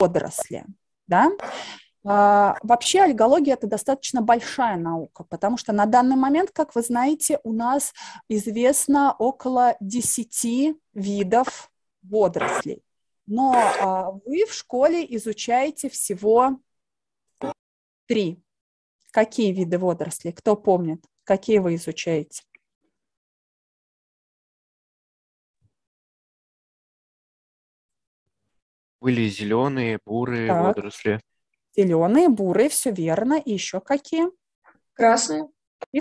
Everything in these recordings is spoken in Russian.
водоросли, Да? А, вообще альгология – это достаточно большая наука, потому что на данный момент, как вы знаете, у нас известно около 10 видов водорослей. Но а, вы в школе изучаете всего три. Какие виды водорослей? Кто помнит? Какие вы изучаете? Были зеленые, бурые так. водоросли. Зеленые, бурые, все верно. И еще какие? Красные и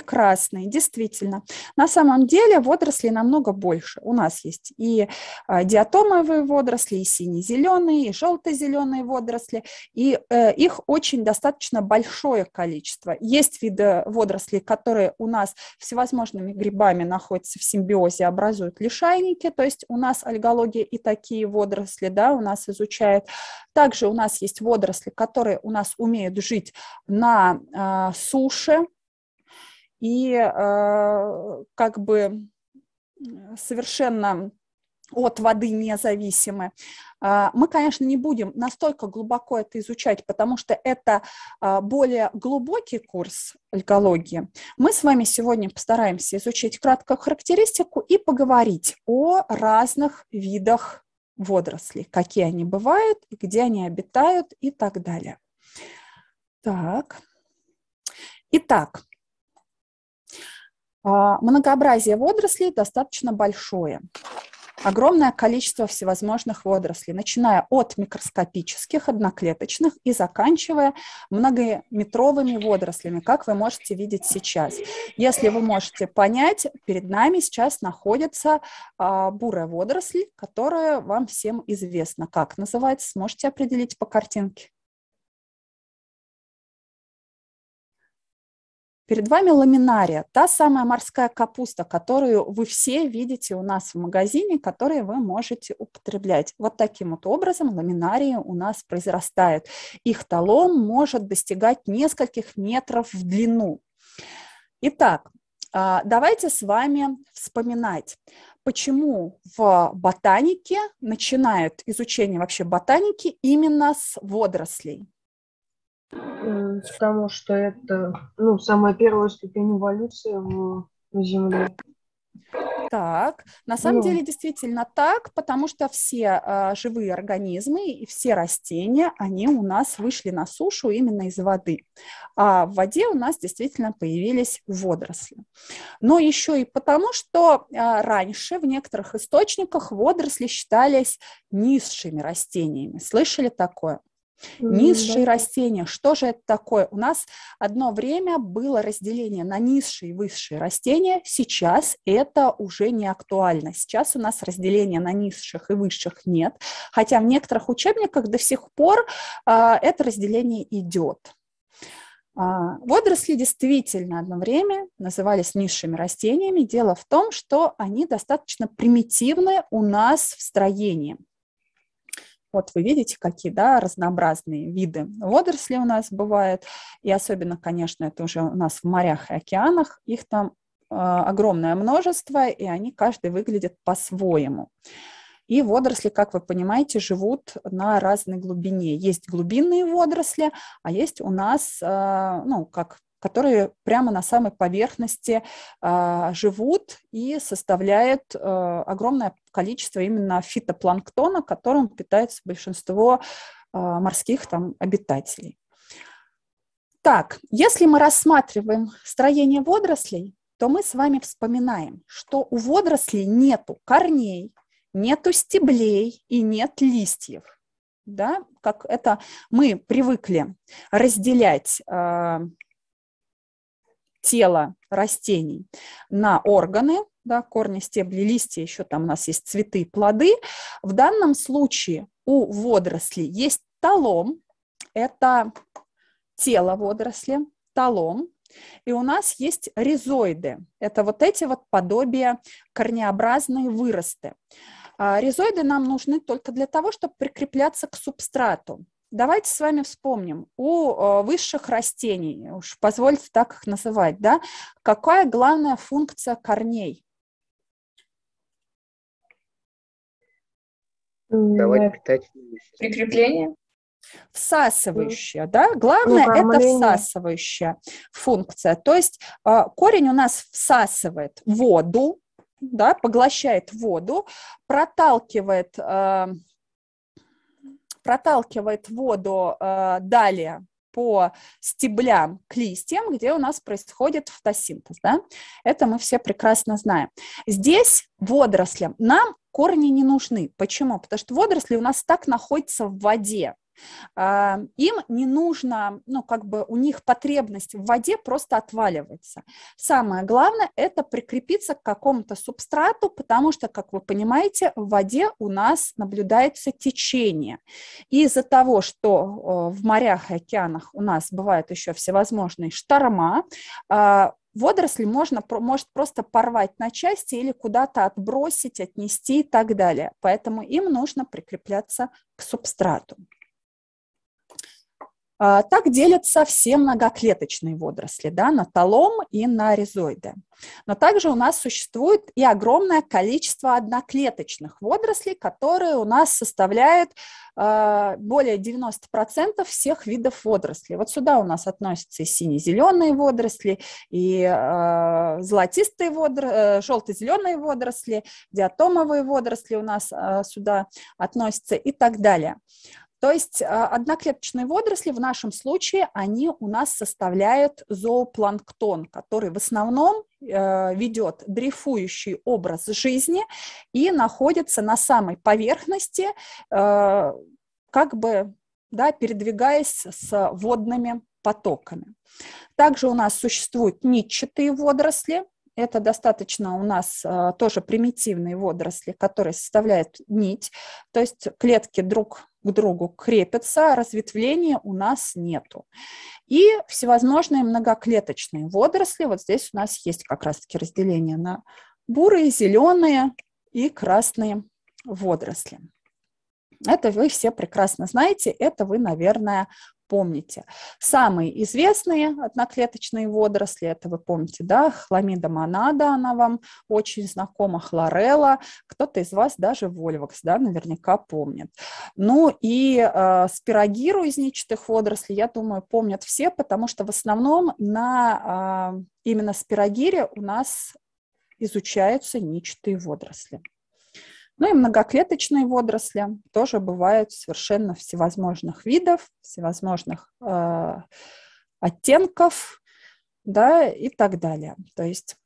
действительно. На самом деле водорослей намного больше. У нас есть и а, диатомовые водоросли, и сине-зеленые, и желто-зеленые водоросли, и э, их очень достаточно большое количество. Есть виды водорослей, которые у нас всевозможными грибами находятся в симбиозе, образуют лишайники, то есть у нас альгология и такие водоросли, да, у нас изучают. Также у нас есть водоросли, которые у нас умеют жить на э, суше, и э, как бы совершенно от воды независимы. Э, мы, конечно, не будем настолько глубоко это изучать, потому что это э, более глубокий курс экологии. Мы с вами сегодня постараемся изучить краткую характеристику и поговорить о разных видах водорослей, какие они бывают, где они обитают и так далее. Так. Итак, а, многообразие водорослей достаточно большое. Огромное количество всевозможных водорослей, начиная от микроскопических, одноклеточных и заканчивая многометровыми водорослями, как вы можете видеть сейчас. Если вы можете понять, перед нами сейчас находится а, бурая водоросль, которая вам всем известна. Как называется, сможете определить по картинке? Перед вами ламинария, та самая морская капуста, которую вы все видите у нас в магазине, которую вы можете употреблять. Вот таким вот образом ламинарии у нас произрастают. Их талон может достигать нескольких метров в длину. Итак, а, давайте с вами вспоминать, почему в ботанике начинают изучение вообще ботаники именно с водорослей. Э, потому что это ну, самая первая ступень эволюции в, в Земле. Так, на самом ну. деле действительно так, потому что все э, живые организмы и все растения, они у нас вышли на сушу именно из воды. А в воде у нас действительно появились водоросли. Но еще и потому, что э, раньше в некоторых источниках водоросли считались низшими растениями. Слышали такое? Низшие mm-hmm. растения, что же это такое? У нас одно время было разделение на низшие и высшие растения, сейчас это уже не актуально. Сейчас у нас разделения на низших и высших нет, хотя в некоторых учебниках до сих пор а, это разделение идет. А, водоросли действительно одно время назывались низшими растениями. Дело в том, что они достаточно примитивны у нас в строении. Вот вы видите, какие да, разнообразные виды водорослей у нас бывают. И особенно, конечно, это уже у нас в морях и океанах. Их там э, огромное множество, и они каждый выглядит по-своему. И водоросли, как вы понимаете, живут на разной глубине. Есть глубинные водоросли, а есть у нас, э, ну, как которые прямо на самой поверхности э, живут и составляют э, огромное количество именно фитопланктона, которым питается большинство а, морских там обитателей. Так, если мы рассматриваем строение водорослей, то мы с вами вспоминаем, что у водорослей нету корней, нету стеблей и нет листьев. Да? Как это мы привыкли разделять э, тело растений на органы, да, корни, стебли, листья, еще там у нас есть цветы, плоды. В данном случае у водоросли есть талом, это тело водоросли, талом, и у нас есть ризоиды, это вот эти вот подобия корнеобразные выросты. А, ризоиды нам нужны только для того, чтобы прикрепляться к субстрату. Давайте с вами вспомним, у э, высших растений, уж позвольте так их называть, да, какая главная функция корней? Давать питательные Прикрепление? всасывающая, да? Главное ну, это всасывающая функция. То есть а, корень у нас всасывает воду, да, поглощает воду, проталкивает, а, проталкивает воду а, далее по стеблям к листьям, где у нас происходит фотосинтез. Да? Это мы все прекрасно знаем. Здесь водорослям нам корни не нужны. Почему? Потому что водоросли у нас так находятся в воде. А, им не нужно, ну, как бы у них потребность в воде просто отваливается. Самое главное – это прикрепиться к какому-то субстрату, потому что, как вы понимаете, в воде у нас наблюдается течение. И из-за того, что э, в морях и океанах у нас бывают еще всевозможные шторма, а, водоросли можно, может просто порвать на части или куда-то отбросить, отнести и так далее. Поэтому им нужно прикрепляться к субстрату. А, так делятся все многоклеточные водоросли да, на талом и на ризоиды. Но также у нас существует и огромное количество одноклеточных водорослей, которые у нас составляют а, более 90% всех видов водорослей. Вот сюда у нас относятся и сине-зеленые водоросли, и а, золотистые водоросли, э, желто-зеленые водоросли, диатомовые водоросли у нас сюда относятся и так далее. То есть а, одноклеточные водоросли в нашем случае, они у нас составляют зоопланктон, который в основном э, ведет дрейфующий образ жизни и находится на самой поверхности, э, как бы да, передвигаясь с водными потоками. Также у нас существуют нитчатые водоросли, это достаточно у нас э, тоже примитивные водоросли, которые составляют нить. То есть клетки друг к другу крепятся, а разветвления у нас нету. И всевозможные многоклеточные водоросли. Вот здесь у нас есть как раз-таки разделение на бурые, зеленые и красные водоросли. Это вы все прекрасно знаете, это вы, наверное, помните. Самые известные одноклеточные водоросли, это вы помните, да, хламида монада, она вам очень знакома, хлорелла, кто-то из вас даже вольвакс, да, наверняка помнит. Ну и э, спирогиру из нечатых водорослей, я думаю, помнят все, потому что в основном на э, именно спирогире у нас изучаются нечатые водоросли. Ну и многоклеточные водоросли тоже бывают совершенно всевозможных видов, всевозможных э, оттенков, да, и так далее. То есть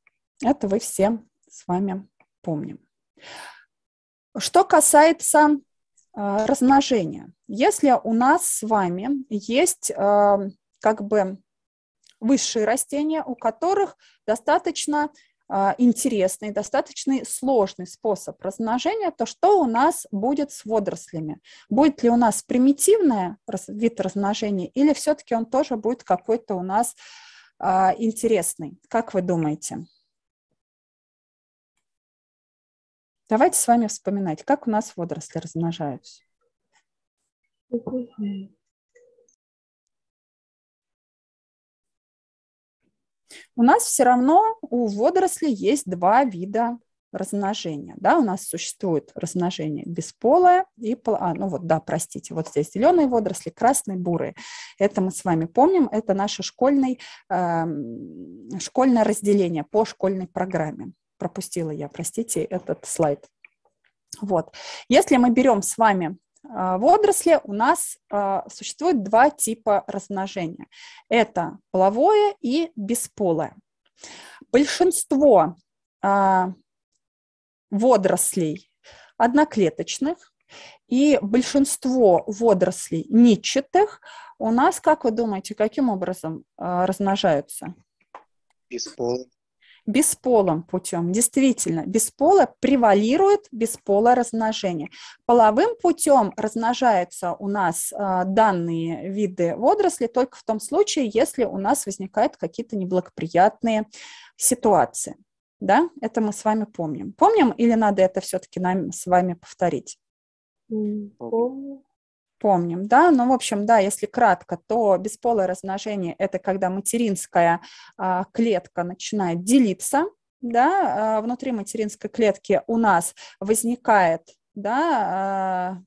это вы все с вами помним. Что касается э, размножения, если у нас с вами есть э, как бы высшие растения, у которых достаточно а, интересный, достаточно сложный способ размножения, то что у нас будет с водорослями? Будет ли у нас примитивный вид размножения или все-таки он тоже будет какой-то у нас а, интересный? Как вы думаете? Давайте с вами вспоминать, как у нас водоросли размножаются. у нас все равно у водорослей есть два вида размножения. Да? У нас существует размножение бесполое и... А, ну вот, да, простите, вот здесь зеленые водоросли, красные, бурые. Это мы с вами помним, это наше школьное э, эм, школьное разделение по школьной программе. Пропустила я, простите, этот слайд. Вот. Если мы берем с вами а, водоросли у нас а, существует два типа размножения. Это половое и бесполое. Большинство а, водорослей одноклеточных и большинство водорослей нитчатых у нас, как вы думаете, каким образом размножаются? Бесполым бесполым путем. Действительно, бесполое превалирует бесполое размножение. Половым путем размножаются у нас э, данные виды водорослей только в том случае, если у нас возникают какие-то неблагоприятные ситуации. Да, это мы с вами помним. Помним или надо это все-таки нам с вами повторить? Помню помним, да, ну, в общем, да, если кратко, то бесполое размножение – это когда материнская а, клетка начинает делиться, да, а внутри материнской клетки у нас возникает, да, а,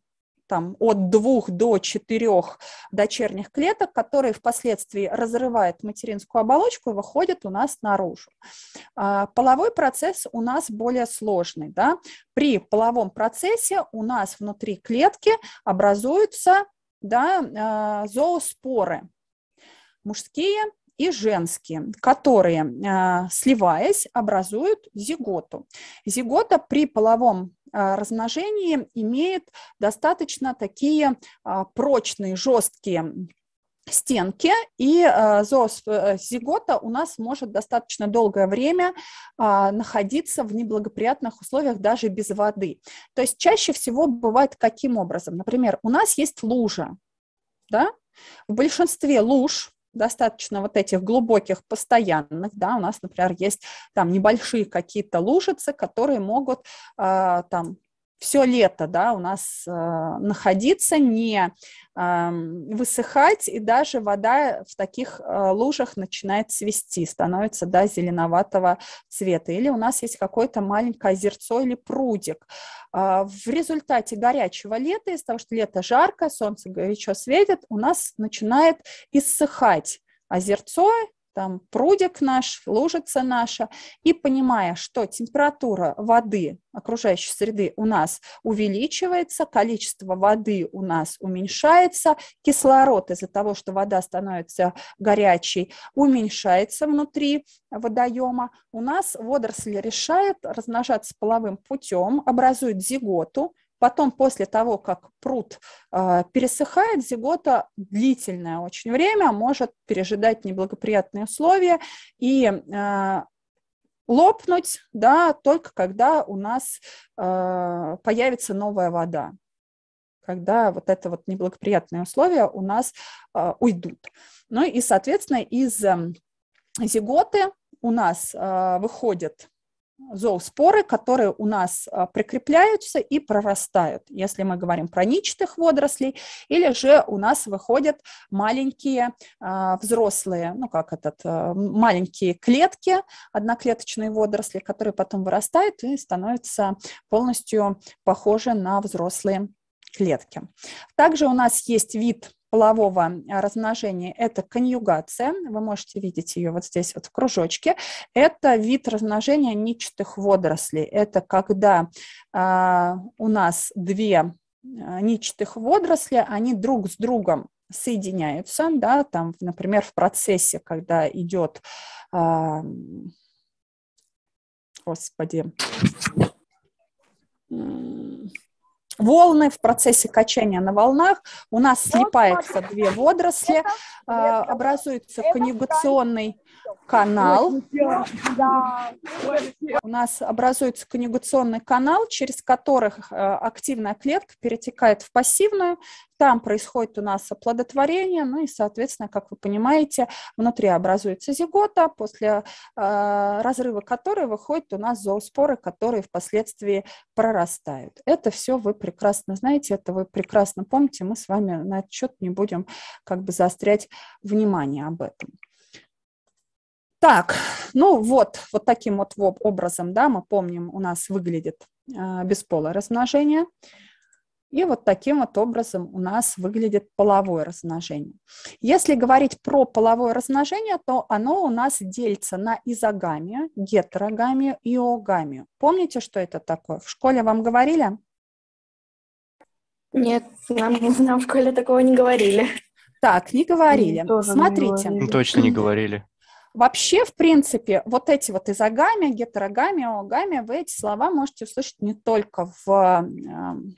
там, от двух до четырех дочерних клеток, которые впоследствии разрывают материнскую оболочку и выходят у нас наружу. А, половой процесс у нас более сложный. Да? При половом процессе у нас внутри клетки образуются да, а, зооспоры, мужские и женские, которые, а, сливаясь, образуют зиготу. Зигота при половом а, размножении имеет достаточно такие а, прочные, жесткие стенки, и а, зоос э, зигота у нас может достаточно долгое время находиться в неблагоприятных условиях даже без воды. То есть чаще всего бывает каким образом? Например, у нас есть лужа, да? В большинстве луж достаточно вот этих глубоких, постоянных, да, у нас, например, есть там небольшие какие-то лужицы, которые могут э, там все лето, да, у нас э, находиться, не э, высыхать, и даже вода в таких э, лужах начинает свести, становится, да, зеленоватого цвета. Или у нас есть какое-то маленькое озерцо или прудик. Э, в результате горячего лета, из-за того, что лето жаркое, солнце горячо светит, у нас начинает иссыхать озерцо там прудик наш, лужица наша, и понимая, что температура воды окружающей среды у нас увеличивается, количество воды у нас уменьшается, кислород из-за того, что вода становится горячей, уменьшается внутри водоема, у нас водоросли решают размножаться половым путем, образуют зиготу, Потом, после того, как пруд э, пересыхает, зигота длительное очень время может пережидать неблагоприятные условия и э, лопнуть, да, только когда у нас э, появится новая вода, когда вот это вот неблагоприятные условия у нас э, уйдут. Ну и, соответственно, из э, зиготы у нас э, выходит зооспоры, которые у нас а, прикрепляются и прорастают, если мы говорим про ничных водорослей, или же у нас выходят маленькие а, взрослые, ну как этот, а, маленькие клетки, одноклеточные водоросли, которые потом вырастают и становятся полностью похожи на взрослые клетки. Также у нас есть вид полового а, размножения – это конъюгация. Вы можете видеть ее вот здесь вот в кружочке. Это вид размножения ничатых водорослей. Это когда э, у нас две а, ничатых водоросли, они друг с другом соединяются, да, там, например, в процессе, когда идет, э, господи, волны, в процессе качания на волнах у нас ну, слипаются две водоросли, а, образуется конъюгационный канал. У нас образуется конъюгационный канал, через который э, активная клетка перетекает в пассивную, там происходит у нас оплодотворение, ну и, соответственно, как вы понимаете, внутри образуется зигота, после э, разрыва которой выходят у нас зооспоры, которые впоследствии прорастают. Это все вы прекрасно знаете, это вы прекрасно помните, мы с вами на отчет не будем как бы заострять внимание об этом. Так, ну вот, вот таким вот образом, да, мы помним, у нас выглядит э, бесполое размножение. размножение. И вот таким вот образом у нас выглядит половое размножение. Если говорить про половое размножение, то оно у нас делится на изогамию, гетерогамию и оогамию. Помните, что это такое? В школе вам говорили? Нет, нам, нам в школе такого не говорили. Так, не говорили. Смотрите. Не говорили. Ну, точно не говорили. Вообще, в принципе, вот эти вот изогамия, гетерогамия, оогамия, вы эти слова можете услышать не только в эм,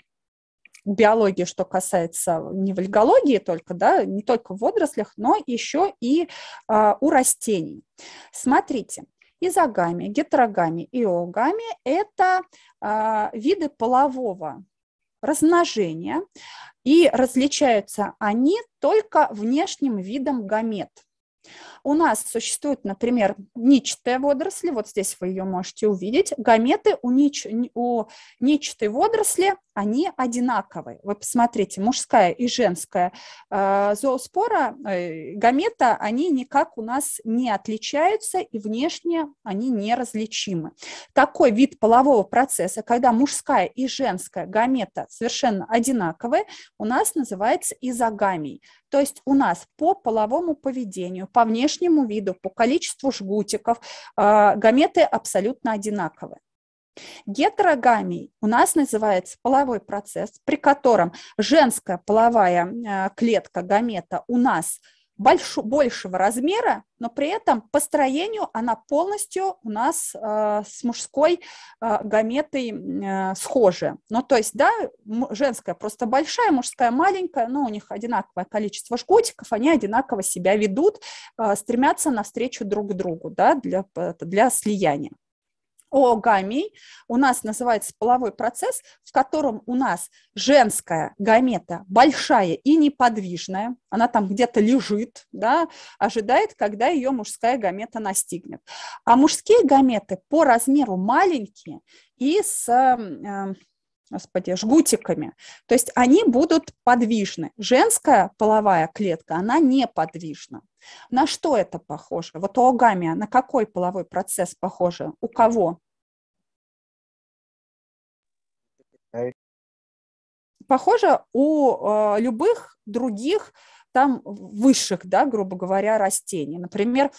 биологии, что касается не вальгологии только, да, не только в водорослях, но еще и э, у растений. Смотрите, изогами, гетерогами и оогами – это э, виды полового размножения, и различаются они только внешним видом гамет у нас существует, например, ничатая водоросли, вот здесь вы ее можете увидеть. Гаметы у, нич, у ничатой водоросли, они одинаковые. Вы посмотрите, мужская и женская э, зооспора, э, гамета, они никак у нас не отличаются и внешне они неразличимы. Такой вид полового процесса, когда мужская и женская гамета совершенно одинаковые, у нас называется изогамией. То есть у нас по половому поведению, по внешнему внешнему виду, по количеству жгутиков а, гаметы абсолютно одинаковы. Гетерогамией у нас называется половой процесс, при котором женская половая а, клетка гамета у нас – больш, большего размера, но при этом по строению она полностью у нас э, с мужской э, гаметой э, схожа. Ну, то есть, да, женская просто большая, мужская маленькая, но у них одинаковое количество жгутиков, они одинаково себя ведут, э, стремятся навстречу друг другу, да, для, э, для слияния. Оогамий у нас называется половой процесс, в котором у нас женская гамета большая и неподвижная, она там где-то лежит, да, ожидает, когда ее мужская гамета настигнет. А мужские гаметы по размеру маленькие и с эм, господи, жгутиками. То есть они будут подвижны. Женская половая клетка, она не подвижна. На что это похоже? Вот у огамия на какой половой процесс похоже? У кого? Похоже у э, любых других там высших, да, грубо говоря, растений. Например,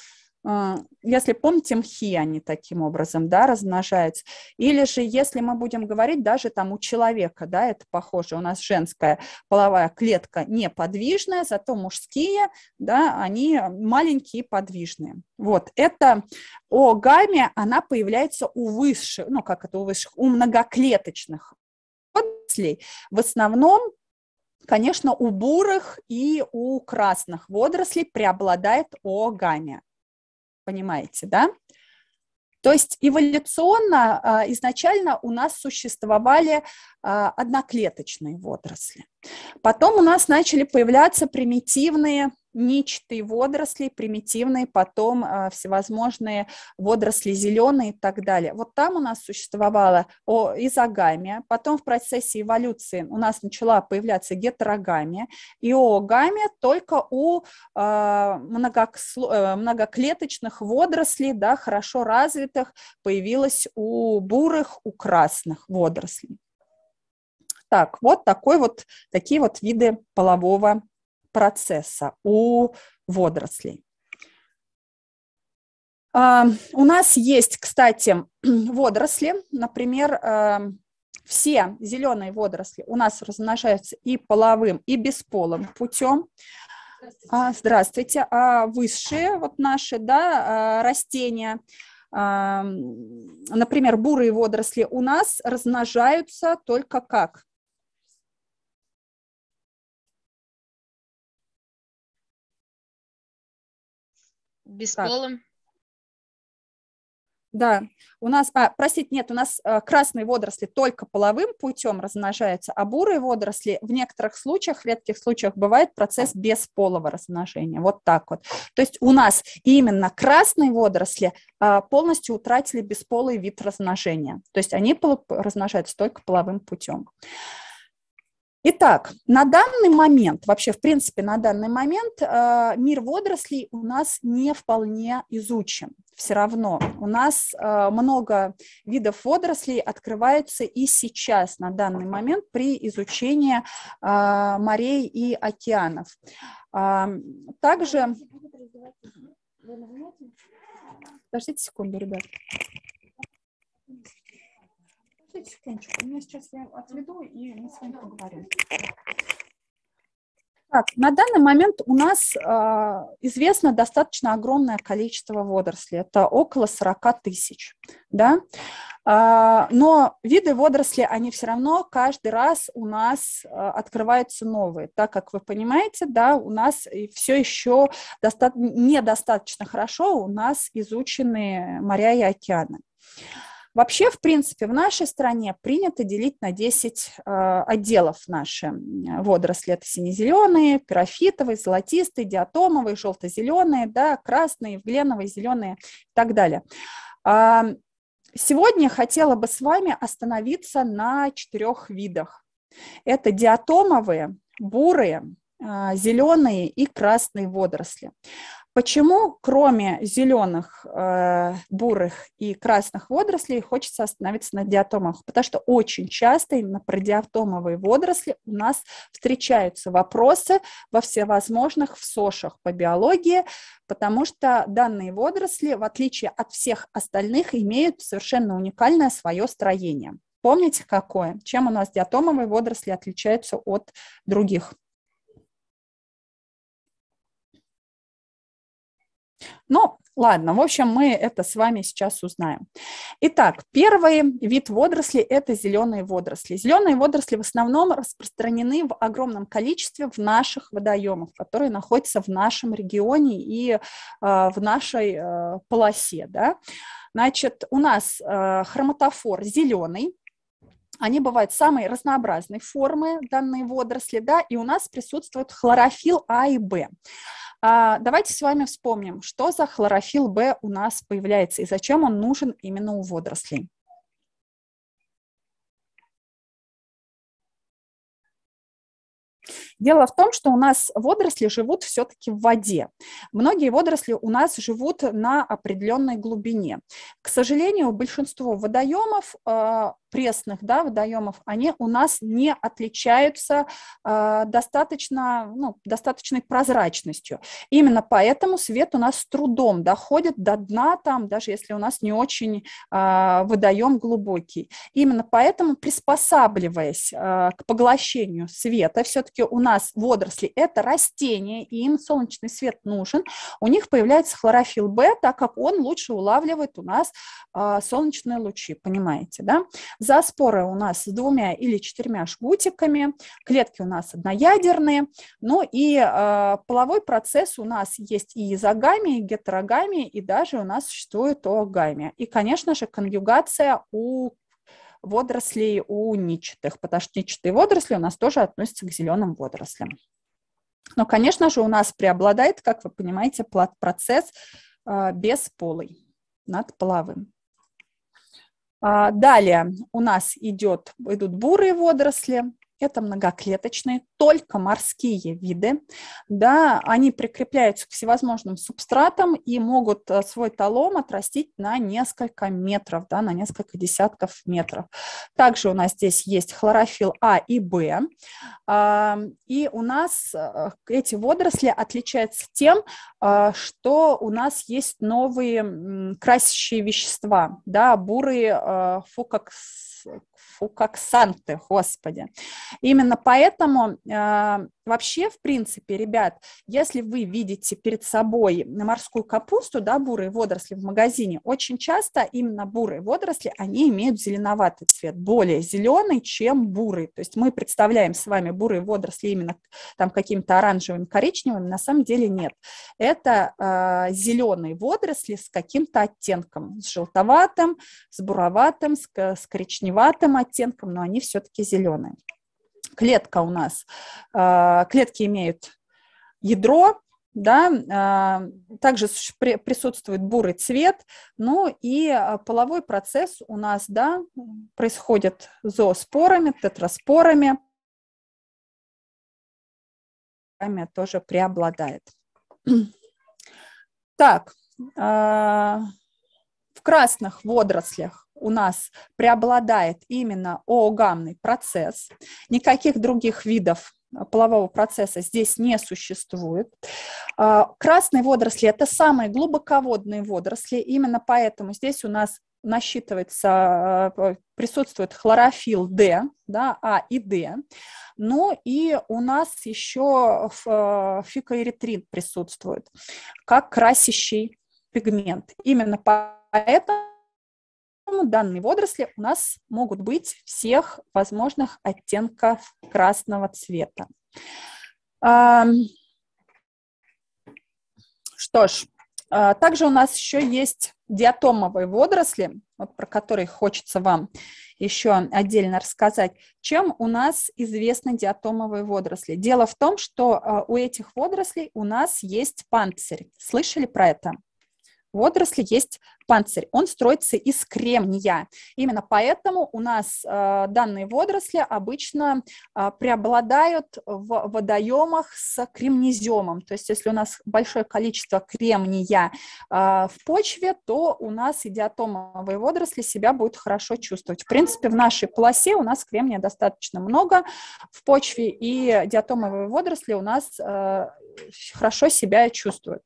а, если помните, мхи они таким образом, да, размножаются. Или же, если мы будем говорить, даже там у человека, да, это похоже, у нас женская половая клетка неподвижная, зато мужские, да, они маленькие подвижные. Вот, это о гамме, она появляется у высших, ну, как это у высших, у многоклеточных водорослей. В основном Конечно, у бурых и у красных водорослей преобладает оогамия понимаете, да? То есть эволюционно а, изначально у нас существовали а, одноклеточные водоросли. Потом у нас начали появляться примитивные нечатые водоросли, примитивные, потом э, всевозможные водоросли зеленые и так далее. Вот там у нас существовала о, изогамия, потом в процессе эволюции у нас начала появляться гетерогамия, и оогамия только у а, э, многоксло, многоклеточных водорослей, да, хорошо развитых, появилась у бурых, у красных водорослей. Так, вот такой вот, такие вот виды полового процесса у водорослей. А, у нас есть, кстати, водоросли. Например, а, все зеленые водоросли у нас размножаются и половым, и бесполым путем. А, здравствуйте. А высшие вот наши да, растения, например, бурые водоросли у нас размножаются только как? Бесполым. Да, у нас, а простите, нет, у нас а, красные водоросли только половым путем размножаются, а бурые водоросли в некоторых случаях, в редких случаях бывает процесс бесполого размножения, вот так вот. То есть у нас именно красные водоросли а, полностью утратили бесполый вид размножения, то есть они размножаются только половым путем. Итак, на данный момент, вообще в принципе на данный момент э, мир водорослей у нас не вполне изучен. Все равно у нас э, много видов водорослей открывается и сейчас, на данный момент, при изучении э, морей и океанов. А, также... Подождите секунду, ребят. Подожди секундочку, меня сейчас отведу, и мы с вами поговорим. Так, на данный момент у нас э, известно достаточно огромное количество водорослей, это около 40 тысяч, да, э, но виды водорослей, они все равно каждый раз у нас э, открываются новые, так как вы понимаете, да, у нас все еще доста- недостаточно хорошо у нас изучены моря и океаны. Вообще, в принципе, в нашей стране принято делить на 10 э, отделов наши водоросли. Это сине-зеленые, пирофитовые, золотистые, диатомовые, желто-зеленые, да, красные, вгленовые, зеленые и так далее. Э, сегодня хотела бы с вами остановиться на четырех видах. Это диатомовые, бурые, э, зеленые и красные водоросли. Почему, кроме зеленых, э, бурых и красных водорослей, хочется остановиться на диатомах? Потому что очень часто именно про диатомовые водоросли у нас встречаются вопросы во всевозможных в сошах по биологии, потому что данные водоросли, в отличие от всех остальных, имеют совершенно уникальное свое строение. Помните, какое? Чем у нас диатомовые водоросли отличаются от других? Ну, ладно, в общем, мы это с вами сейчас узнаем. Итак, первый вид водорослей – это зеленые водоросли. Зеленые водоросли в основном распространены в огромном количестве в наших водоемах, которые находятся в нашем регионе и э, в нашей э, полосе. Да? Значит, у нас э, хроматофор зеленый, они бывают самой разнообразной формы данные водоросли, да, и у нас присутствует хлорофилл А и Б. А, давайте с вами вспомним, что за хлорофилл Б у нас появляется и зачем он нужен именно у водорослей. Дело в том, что у нас водоросли живут все-таки в воде. Многие водоросли у нас живут на определенной глубине. К сожалению, большинство водоемов а, пресных да, водоемов, они у нас не отличаются э, достаточно, ну, достаточной прозрачностью. Именно поэтому свет у нас с трудом доходит до дна, там, даже если у нас не очень э, водоем глубокий. Именно поэтому, приспосабливаясь э, к поглощению света, все-таки у нас водоросли – это растения, и им солнечный свет нужен, у них появляется хлорофилл Б, так как он лучше улавливает у нас э, солнечные лучи, понимаете, да? Зооспоры у нас с двумя или четырьмя жгутиками, клетки у нас одноядерные, ну и э, половой процесс у нас есть и изогами, и гетерогами, и даже у нас существует оогамия. И, конечно же, конъюгация у водорослей у ничатых, потому что ничатые водоросли у нас тоже относятся к зеленым водорослям. Но, конечно же, у нас преобладает, как вы понимаете, процесс э, а, бесполый над половым. А, далее у нас идет, идут бурые водоросли, это многоклеточные, только морские виды. Да, они прикрепляются к всевозможным субстратам и могут э, свой талом отрастить на несколько метров, да, на несколько десятков метров. Также у нас здесь есть хлорофилл А и Б. А, и у нас э, эти водоросли отличаются тем, э, что у нас есть новые красящие вещества, да, бурые фукокс фу, как Санты, господи. Именно поэтому э, Вообще, в принципе, ребят, если вы видите перед собой морскую капусту, да, бурые водоросли в магазине, очень часто именно бурые водоросли, они имеют зеленоватый цвет, более зеленый, чем бурый. То есть мы представляем с вами бурые водоросли именно там каким то оранжевым, коричневым, на самом деле нет. Это э, зеленые водоросли с каким-то оттенком, с желтоватым, с буроватым, с, э, с коричневатым оттенком, но они все-таки зеленые клетка у нас. Э, клетки имеют ядро, да, э, также присутствует бурый цвет, ну и э, половой процесс у нас, да, происходит зооспорами, тетраспорами, тоже преобладает. Так, в красных водорослях у нас преобладает именно оогамный процесс, никаких других видов э, полового процесса здесь не существует. А, красные водоросли – это самые глубоководные водоросли, именно поэтому здесь у нас насчитывается, э, присутствует хлорофилл D, да, А и Д. Ну и у нас еще э, фикоэритрин присутствует, как красящий пигмент. Именно поэтому данной водоросли у нас могут быть всех возможных оттенков красного цвета. Что ж, а, также у нас еще есть диатомовые водоросли, вот про которые хочется вам еще отдельно рассказать. Чем у нас известны диатомовые водоросли? Дело в том, что а, у этих водорослей у нас есть панцирь. Слышали про это? водоросли есть панцирь. Он строится из кремния. Именно поэтому у нас э, данные водоросли обычно э, преобладают в водоемах с кремнеземом. То есть если у нас большое количество кремния э, в почве, то у нас идиатомовые водоросли себя будут хорошо чувствовать. В принципе, в нашей полосе у нас кремния достаточно много в почве, и диатомовые водоросли у нас э, хорошо себя чувствуют.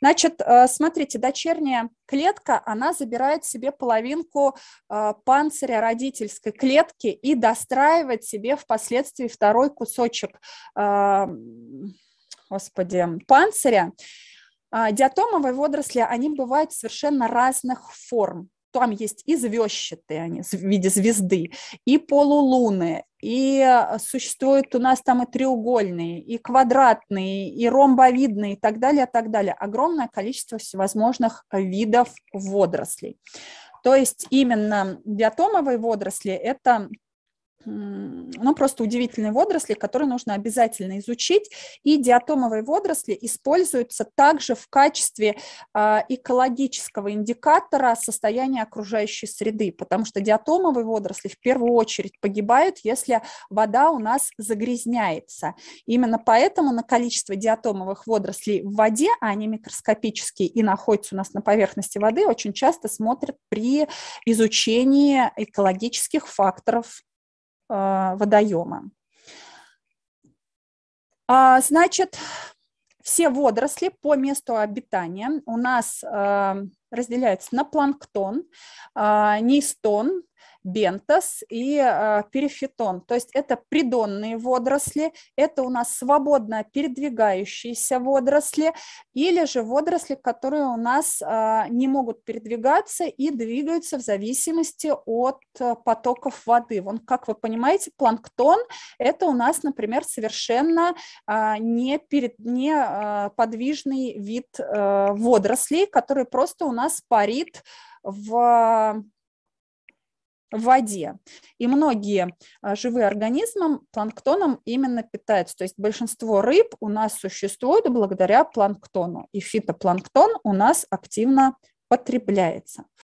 Значит, э, смотрите, дочерняя клетка, она забирает себе половинку э, панциря родительской клетки и достраивает себе впоследствии второй кусочек, э, господи, панциря. А, Диатомовые водоросли, они бывают совершенно разных форм там есть и звездчатые они в виде звезды, и полулуны, и э, существуют у нас там и треугольные, и квадратные, и ромбовидные, и так далее, и так далее. Огромное количество всевозможных видов водорослей. То есть именно диатомовые водоросли – это ну, просто удивительные водоросли, которые нужно обязательно изучить. И диатомовые водоросли используются также в качестве а, экологического индикатора состояния окружающей среды, потому что диатомовые водоросли в первую очередь погибают, если вода у нас загрязняется. Именно поэтому на количество диатомовых водорослей в воде, а они микроскопические и находятся у нас на поверхности воды, очень часто смотрят при изучении экологических факторов а, водоема. А, значит, все водоросли по месту обитания у нас а, разделяются на планктон, неистон, бентос и э, а, перифитон. То есть это придонные водоросли, это у нас свободно передвигающиеся водоросли или же водоросли, которые у нас э, не могут передвигаться и двигаются в зависимости от э, потоков воды. Вон, как вы понимаете, планктон – это у нас, например, совершенно э, не, перед, не э, подвижный вид э, водорослей, который просто у нас парит в в воде. И многие а, живые организмы планктоном именно питаются. То есть большинство рыб у нас существует благодаря планктону, и фитопланктон у нас активно потребляется.